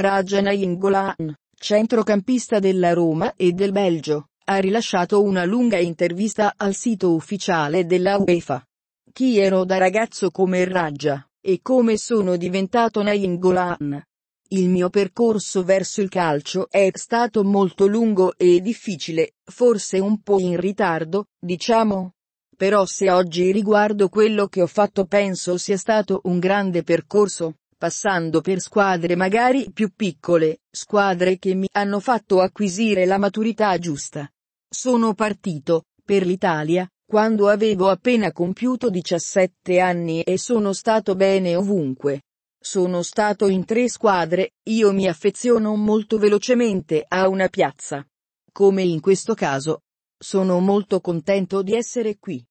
Rajana Ingolan, centrocampista della Roma e del Belgio, ha rilasciato una lunga intervista al sito ufficiale della UEFA. Chi ero da ragazzo come Raja, e come sono diventato Naingolan. Il mio percorso verso il calcio è stato molto lungo e difficile, forse un po' in ritardo, diciamo. Però se oggi riguardo quello che ho fatto penso sia stato un grande percorso passando per squadre magari più piccole, squadre che mi hanno fatto acquisire la maturità giusta. Sono partito, per l'Italia, quando avevo appena compiuto 17 anni e sono stato bene ovunque. Sono stato in tre squadre, io mi affeziono molto velocemente a una piazza. Come in questo caso. Sono molto contento di essere qui.